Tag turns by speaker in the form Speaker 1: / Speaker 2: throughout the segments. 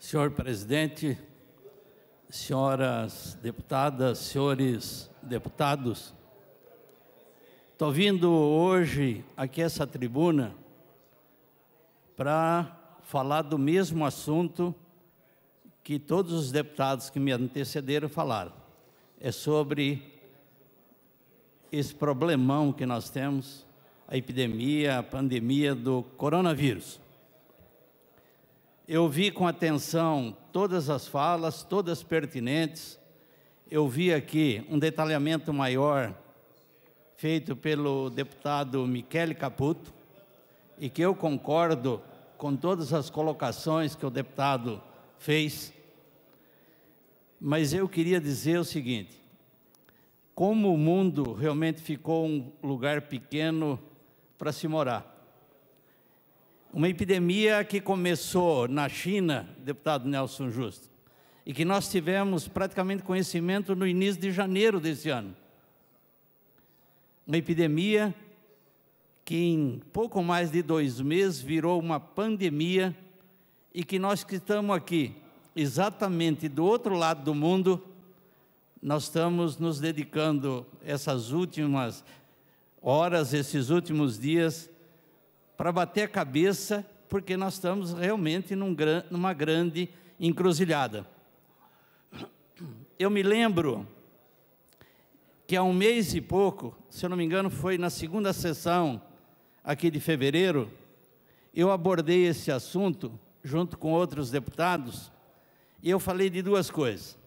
Speaker 1: Senhor presidente, senhoras deputadas, senhores deputados, estou vindo hoje aqui a essa tribuna para falar do mesmo assunto que todos os deputados que me antecederam falaram. É sobre esse problemão que nós temos, a epidemia, a pandemia do coronavírus. Eu vi com atenção todas as falas, todas pertinentes. Eu vi aqui um detalhamento maior feito pelo deputado Michele Caputo e que eu concordo com todas as colocações que o deputado fez. Mas eu queria dizer o seguinte: como o mundo realmente ficou um lugar pequeno para se morar. Uma epidemia que começou na China, deputado Nelson Justo, e que nós tivemos praticamente conhecimento no início de janeiro desse ano. Uma epidemia que em pouco mais de dois meses virou uma pandemia e que nós que estamos aqui, exatamente do outro lado do mundo, nós estamos nos dedicando essas últimas horas, esses últimos dias, para bater a cabeça, porque nós estamos realmente num, numa grande encruzilhada. Eu me lembro que há um mês e pouco, se eu não me engano, foi na segunda sessão aqui de fevereiro, eu abordei esse assunto junto com outros deputados e eu falei de duas coisas.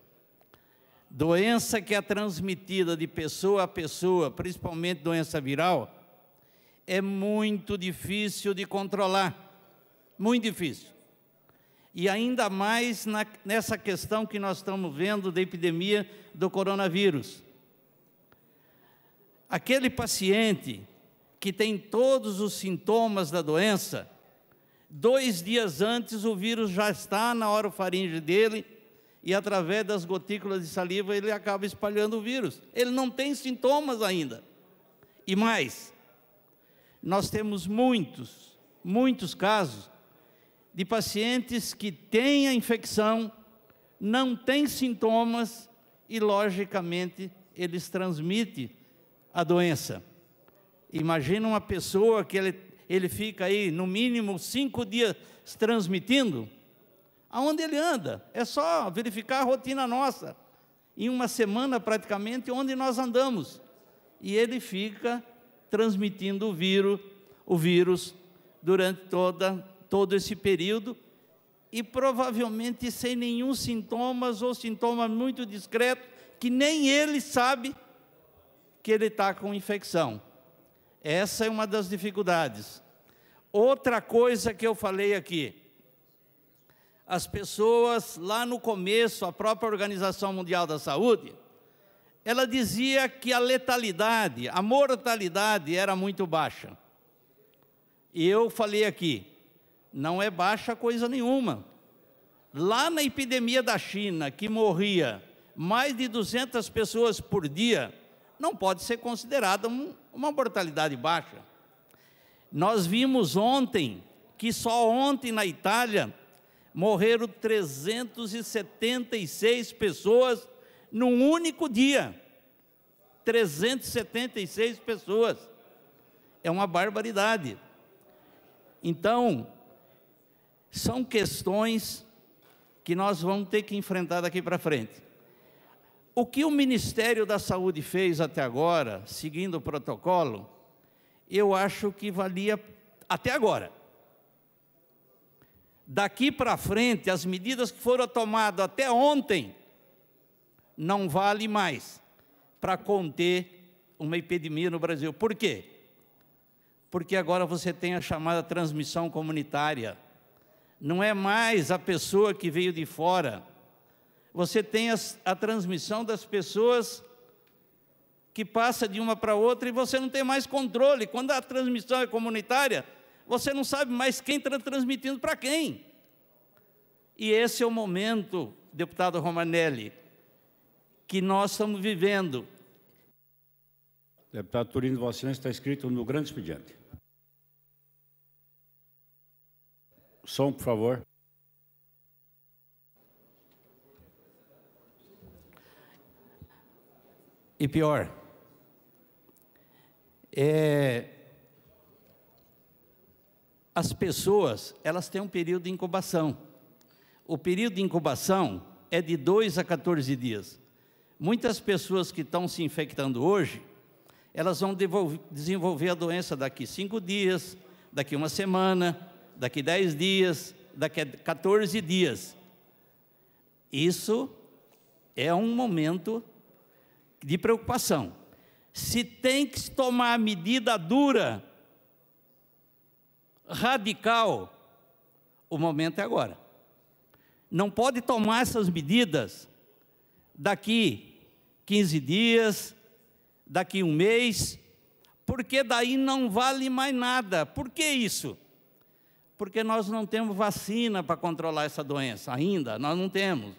Speaker 1: Doença que é transmitida de pessoa a pessoa, principalmente doença viral, é muito difícil de controlar, muito difícil. E ainda mais na, nessa questão que nós estamos vendo da epidemia do coronavírus. Aquele paciente que tem todos os sintomas da doença, dois dias antes o vírus já está na orofaringe dele e através das gotículas de saliva ele acaba espalhando o vírus. Ele não tem sintomas ainda. E mais, nós temos muitos, muitos casos de pacientes que têm a infecção, não têm sintomas e, logicamente, eles transmitem a doença. Imagina uma pessoa que ele, ele fica aí, no mínimo, cinco dias transmitindo. Aonde ele anda? É só verificar a rotina nossa. Em uma semana, praticamente, onde nós andamos. E ele fica transmitindo o vírus, o vírus durante toda, todo esse período e provavelmente sem nenhum sintomas ou sintomas muito discretos, que nem ele sabe que ele está com infecção. Essa é uma das dificuldades. Outra coisa que eu falei aqui, as pessoas lá no começo, a própria Organização Mundial da Saúde, ela dizia que a letalidade, a mortalidade era muito baixa. E eu falei aqui, não é baixa coisa nenhuma. Lá na epidemia da China, que morria mais de 200 pessoas por dia, não pode ser considerada uma mortalidade baixa. Nós vimos ontem que só ontem na Itália morreram 376 pessoas num único dia. 376 pessoas. É uma barbaridade. Então, são questões que nós vamos ter que enfrentar daqui para frente. O que o Ministério da Saúde fez até agora, seguindo o protocolo, eu acho que valia até agora. Daqui para frente, as medidas que foram tomadas até ontem, não vale mais para conter uma epidemia no Brasil. Por quê? Porque agora você tem a chamada transmissão comunitária. Não é mais a pessoa que veio de fora. Você tem a transmissão das pessoas que passa de uma para outra e você não tem mais controle. Quando a transmissão é comunitária, você não sabe mais quem está transmitindo para quem. E esse é o momento, deputado Romanelli, que nós estamos vivendo.
Speaker 2: Deputado Turino, Vossa Excelência está escrito no grande expediente. Som, por favor.
Speaker 1: E pior, é, as pessoas elas têm um período de incubação. O período de incubação é de 2 a 14 dias. Muitas pessoas que estão se infectando hoje, elas vão desenvolver a doença daqui cinco dias, daqui uma semana, daqui dez dias, daqui 14 dias. Isso é um momento de preocupação. Se tem que tomar medida dura, radical, o momento é agora. Não pode tomar essas medidas daqui 15 dias, daqui um mês, porque daí não vale mais nada. Por que isso? Porque nós não temos vacina para controlar essa doença ainda, nós não temos.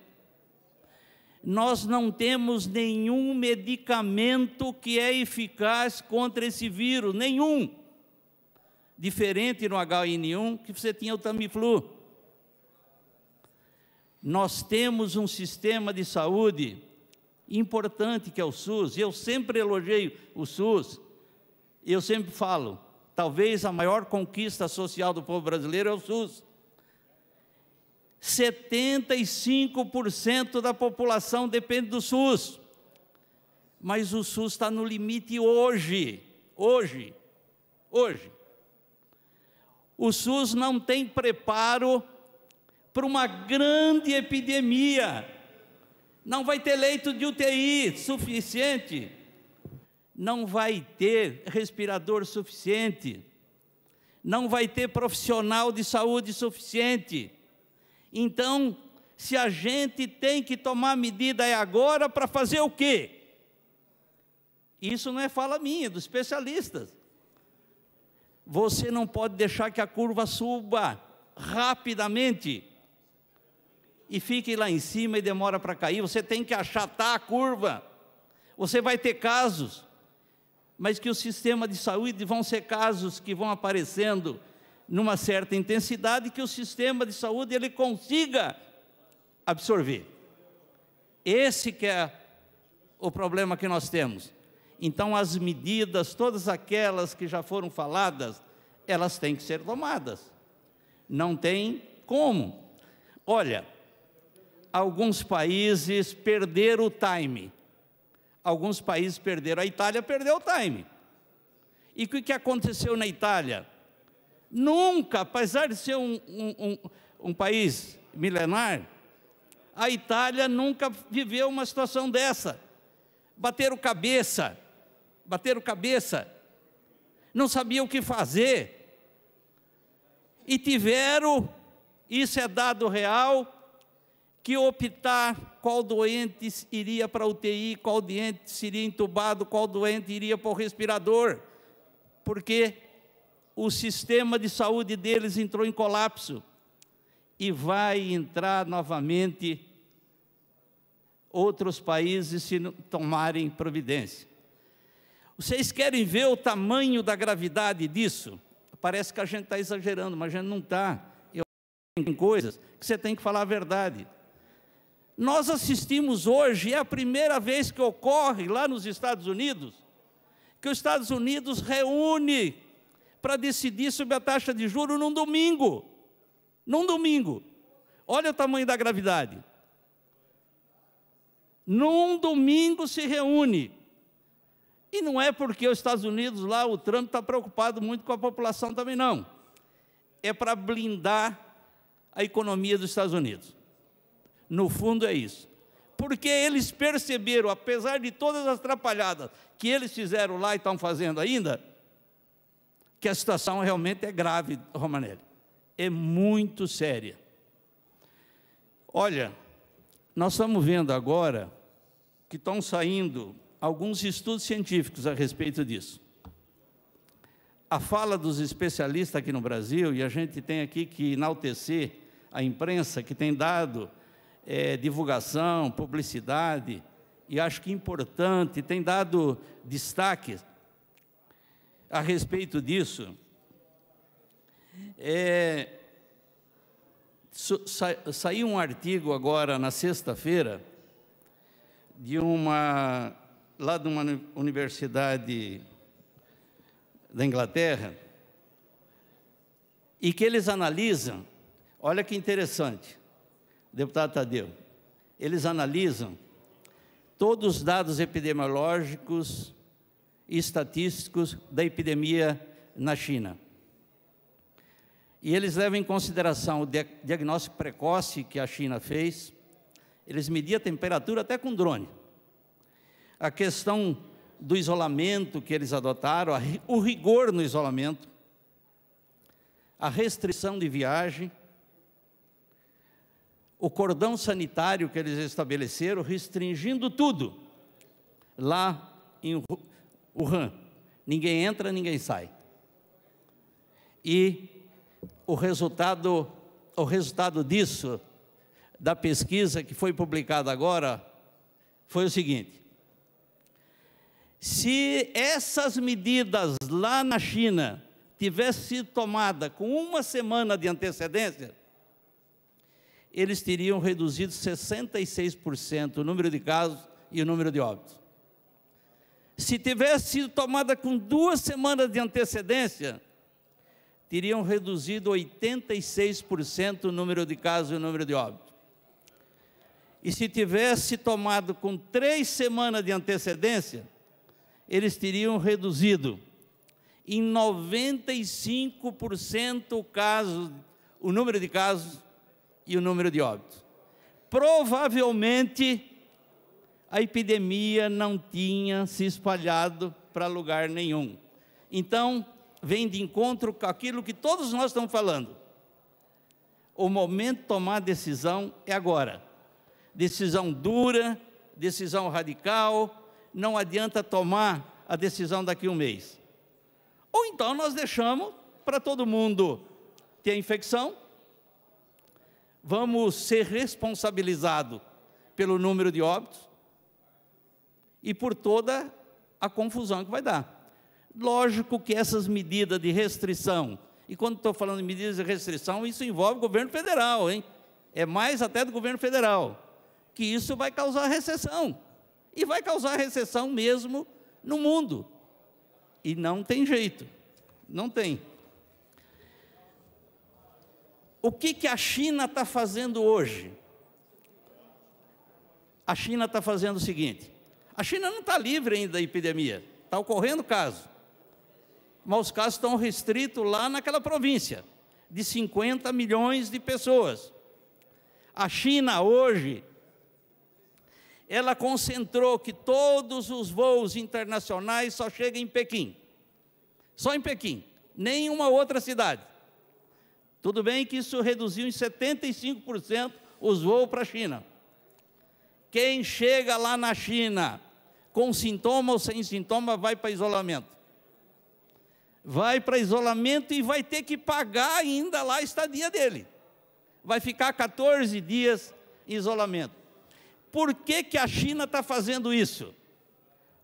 Speaker 1: Nós não temos nenhum medicamento que é eficaz contra esse vírus, nenhum. Diferente no HN1 que você tinha o Tamiflu. Nós temos um sistema de saúde importante que é o SUS, e eu sempre elogiei o SUS, e eu sempre falo, talvez a maior conquista social do povo brasileiro é o SUS. 75% da população depende do SUS. Mas o SUS está no limite hoje. Hoje. Hoje. O SUS não tem preparo para uma grande epidemia não vai ter leito de UTI suficiente, não vai ter respirador suficiente, não vai ter profissional de saúde suficiente. Então, se a gente tem que tomar medida é agora para fazer o quê? Isso não é fala minha, é dos especialistas. Você não pode deixar que a curva suba rapidamente e fique lá em cima e demora para cair. Você tem que achatar a curva. Você vai ter casos, mas que o sistema de saúde vão ser casos que vão aparecendo numa certa intensidade que o sistema de saúde ele consiga absorver. Esse que é o problema que nós temos. Então as medidas, todas aquelas que já foram faladas, elas têm que ser tomadas. Não tem como. Olha, alguns países perderam o time. Alguns países perderam. A Itália perdeu o time. E o que aconteceu na Itália? Nunca, apesar de ser um, um, um, um país milenar, a Itália nunca viveu uma situação dessa. Bateram cabeça, bateram cabeça, não sabiam o que fazer. E tiveram, isso é dado real, que optar qual doente iria para a UTI, qual doente seria entubado, qual doente iria para o respirador, porque o sistema de saúde deles entrou em colapso e vai entrar novamente outros países se tomarem providência. Vocês querem ver o tamanho da gravidade disso? Parece que a gente está exagerando, mas a gente não está. Eu tem coisas que você tem que falar a verdade. Nós assistimos hoje, é a primeira vez que ocorre lá nos Estados Unidos, que os Estados Unidos reúne para decidir sobre a taxa de juro num domingo. Num domingo. Olha o tamanho da gravidade. Num domingo se reúne. E não é porque os Estados Unidos lá, o Trump está preocupado muito com a população também, não. É para blindar a economia dos Estados Unidos. No fundo, é isso. Porque eles perceberam, apesar de todas as atrapalhadas que eles fizeram lá e estão fazendo ainda, que a situação realmente é grave, Romanelli. É muito séria. Olha, nós estamos vendo agora que estão saindo alguns estudos científicos a respeito disso. A fala dos especialistas aqui no Brasil, e a gente tem aqui que enaltecer a imprensa que tem dado é, divulgação, publicidade, e acho que importante, tem dado destaque a respeito disso. É, sa, saiu um artigo agora na sexta-feira de uma lá de uma universidade da Inglaterra e que eles analisam, olha que interessante, deputado Tadeu, eles analisam todos os dados epidemiológicos e estatísticos da epidemia na China. E eles levam em consideração o diagnóstico precoce que a China fez, eles mediam a temperatura até com drone. A questão do isolamento que eles adotaram, o rigor no isolamento, a restrição de viagem, o cordão sanitário que eles estabeleceram, restringindo tudo lá em Wuhan. Ninguém entra, ninguém sai. E o resultado, o resultado disso, da pesquisa que foi publicada agora, foi o seguinte: se essas medidas lá na China tivessem sido tomadas com uma semana de antecedência, eles teriam reduzido 66% o número de casos e o número de óbitos. Se tivesse sido tomada com duas semanas de antecedência, teriam reduzido 86% o número de casos e o número de óbitos. E se tivesse tomado com três semanas de antecedência, eles teriam reduzido em 95% o, caso, o número de casos e o número de óbitos. Provavelmente a epidemia não tinha se espalhado para lugar nenhum. Então, vem de encontro com aquilo que todos nós estamos falando. O momento de tomar decisão é agora. Decisão dura, decisão radical, não adianta tomar a decisão daqui a um mês. Ou então nós deixamos para todo mundo ter a infecção vamos ser responsabilizados pelo número de óbitos e por toda a confusão que vai dar. Lógico que essas medidas de restrição, e quando estou falando de medidas de restrição, isso envolve o governo federal, hein? É mais até do governo federal, que isso vai causar recessão. E vai causar recessão mesmo no mundo. E não tem jeito. Não tem. O que, que a China está fazendo hoje? A China está fazendo o seguinte: a China não está livre ainda da epidemia, está ocorrendo caso, mas os casos estão restritos lá naquela província, de 50 milhões de pessoas. A China hoje, ela concentrou que todos os voos internacionais só chegam em Pequim, só em Pequim, nenhuma outra cidade. Tudo bem que isso reduziu em 75% os voos para a China. Quem chega lá na China com sintoma ou sem sintoma vai para isolamento. Vai para isolamento e vai ter que pagar ainda lá a estadia dele. Vai ficar 14 dias em isolamento. Por que, que a China está fazendo isso?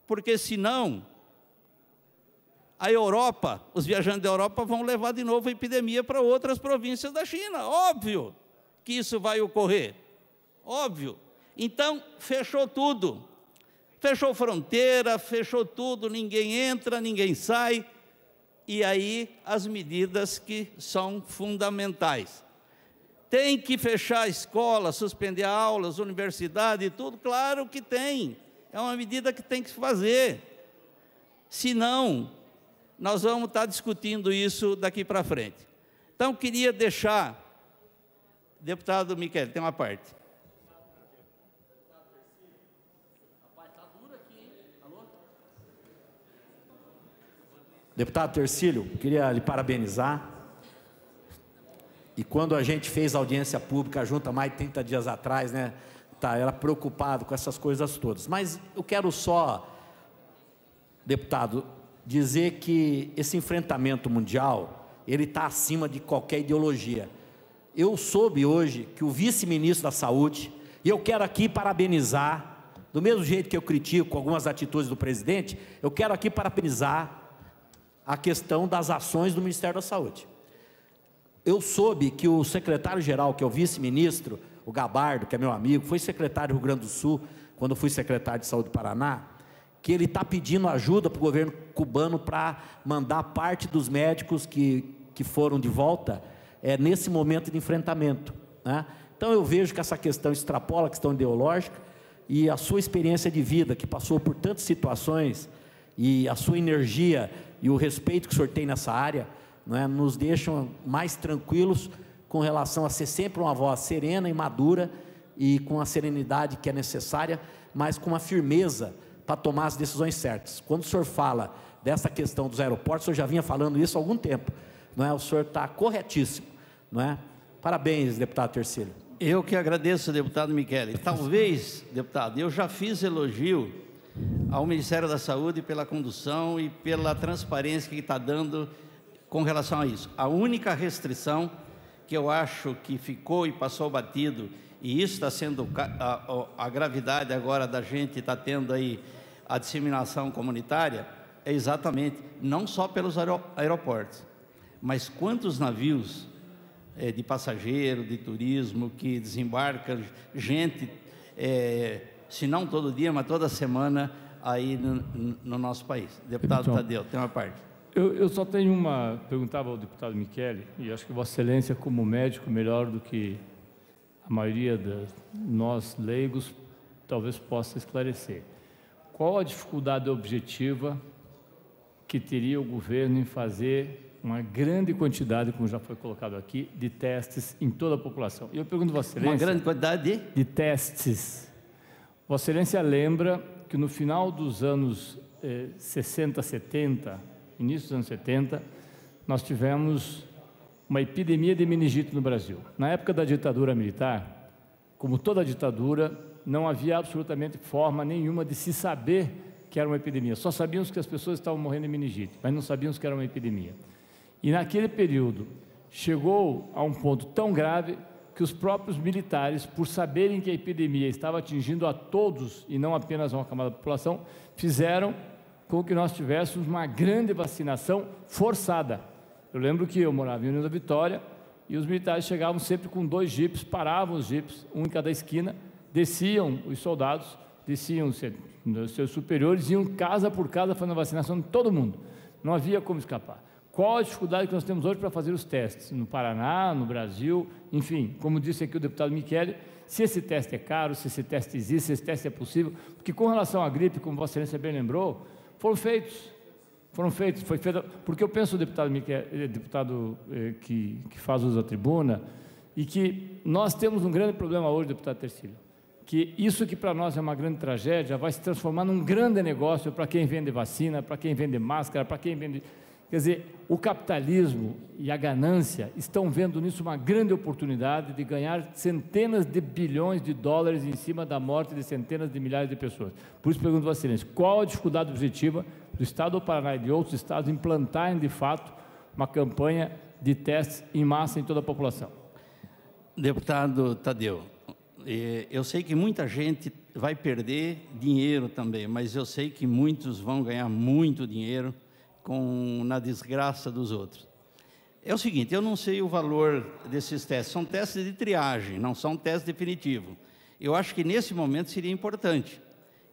Speaker 1: Porque senão a Europa, os viajantes da Europa vão levar de novo a epidemia para outras províncias da China. Óbvio que isso vai ocorrer. Óbvio. Então, fechou tudo. Fechou fronteira, fechou tudo, ninguém entra, ninguém sai. E aí as medidas que são fundamentais. Tem que fechar a escola, suspender aulas, universidade e tudo? Claro que tem. É uma medida que tem que se fazer. Se não, nós vamos estar discutindo isso daqui para frente. Então, queria deixar, deputado Miquel, tem uma parte.
Speaker 2: Deputado Tercílio, queria lhe parabenizar. E quando a gente fez audiência pública junto há mais de 30 dias atrás, né? Tá, era preocupado com essas coisas todas. Mas eu quero só, deputado, dizer que esse enfrentamento mundial ele está acima de qualquer ideologia. Eu soube hoje que o vice-ministro da Saúde, e eu quero aqui parabenizar, do mesmo jeito que eu critico algumas atitudes do presidente, eu quero aqui parabenizar a questão das ações do Ministério da Saúde. Eu soube que o secretário-geral, que é o vice-ministro, o Gabardo, que é meu amigo, foi secretário do Rio Grande do Sul, quando fui secretário de Saúde do Paraná, que ele está pedindo ajuda para o governo cubano para mandar parte dos médicos que, que foram de volta é, nesse momento de enfrentamento. Né? Então eu vejo que essa questão extrapola a questão ideológica e a sua experiência de vida, que passou por tantas situações, e a sua energia e o respeito que o senhor tem nessa área, né, nos deixam mais tranquilos com relação a ser sempre uma voz serena e madura e com a serenidade que é necessária, mas com a firmeza para tomar as decisões certas. Quando o senhor fala dessa questão dos aeroportos, o senhor já vinha falando isso há algum tempo, não é? O senhor está corretíssimo, não é? Parabéns, deputado Terceiro. Eu que agradeço,
Speaker 1: deputado Michele. Talvez, deputado, eu já fiz elogio ao Ministério da Saúde pela condução e pela transparência que está dando com relação a isso. A única restrição que eu acho que ficou e passou batido, e isso está sendo a, a, a gravidade agora da gente está tendo aí a disseminação comunitária é exatamente não só pelos aeroportos, mas quantos navios é, de passageiro, de turismo, que desembarca gente, é, se não todo dia, mas toda semana aí no, no nosso país. Deputado então, Tadeu, tem uma parte. Eu, eu, só tenho uma. Perguntava ao deputado
Speaker 3: Michele, e acho que Vossa Excelência, como médico, melhor do que a maioria de nós leigos, talvez possa esclarecer qual a dificuldade objetiva que teria o governo em fazer uma grande quantidade, como já foi colocado aqui, de testes em toda a população. E eu pergunto, Vossa Excelência... Uma grande quantidade de? De testes. Vossa Excelência lembra que no final dos anos eh, 60, 70, início dos anos 70, nós tivemos uma epidemia de meningite no Brasil. Na época da ditadura militar, como toda ditadura, não havia absolutamente forma nenhuma de se saber que era uma epidemia. Só sabíamos que as pessoas estavam morrendo de meningite, mas não sabíamos que era uma epidemia. E naquele período chegou a um ponto tão grave que os próprios militares, por saberem que a epidemia estava atingindo a todos e não apenas a uma camada da população, fizeram com que nós tivéssemos uma grande vacinação forçada. Eu lembro que eu morava em União da Vitória e os militares chegavam sempre com dois jipes, paravam os jipes, um em cada esquina, desciam os soldados, desciam os seus superiores, iam casa por casa fazendo a vacinação de todo mundo. Não havia como escapar. Qual a dificuldade que nós temos hoje para fazer os testes no Paraná, no Brasil, enfim, como disse aqui o deputado Michele, se esse teste é caro, se esse teste existe, se esse teste é possível, porque com relação à gripe, como Vossa Excelência bem lembrou, foram feitos foram feitos, foi feita, porque eu penso, deputado, eh, deputado eh, que, que faz uso da tribuna, e que nós temos um grande problema hoje, deputado Tercílio que isso que para nós é uma grande tragédia vai se transformar num grande negócio para quem vende vacina, para quem vende máscara, para quem vende. Quer dizer, o capitalismo e a ganância estão vendo nisso uma grande oportunidade de ganhar centenas de bilhões de dólares em cima da morte de centenas de milhares de pessoas. Por isso pergunto a vocês, qual a dificuldade objetiva do Estado do Paraná e de outros estados implantarem de fato uma campanha
Speaker 1: de testes em massa em toda a população? Deputado Tadeu, é, eu sei que muita gente vai perder dinheiro também, mas eu sei que muitos vão ganhar muito dinheiro com, na desgraça dos outros. É o seguinte, eu não sei o valor desses testes, são testes de triagem, não são testes definitivos. Eu acho que nesse momento seria importante.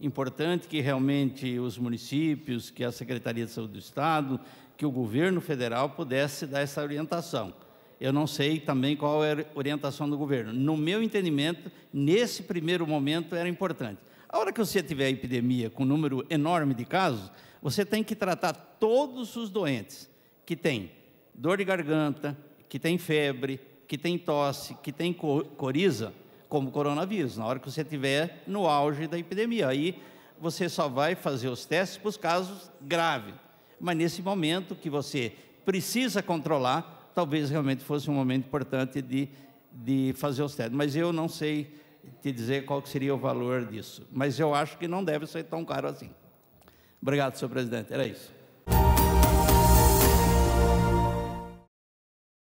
Speaker 1: Importante que realmente os municípios, que a Secretaria de Saúde do Estado, que o governo federal pudesse dar essa orientação eu não sei também qual era a orientação do governo. No meu entendimento, nesse primeiro momento era importante. A hora que você tiver a epidemia com um número enorme de casos, você tem que tratar todos os doentes que têm dor de garganta, que têm febre, que têm tosse, que têm coriza, como coronavírus, na hora que você estiver no auge da epidemia. Aí você só vai fazer os testes para os casos graves. Mas nesse momento que você precisa controlar, talvez realmente fosse um momento importante de, de fazer os testes. Mas eu não sei te dizer qual seria o valor disso. Mas eu acho que não deve ser tão caro assim. Obrigado, senhor presidente. Era isso.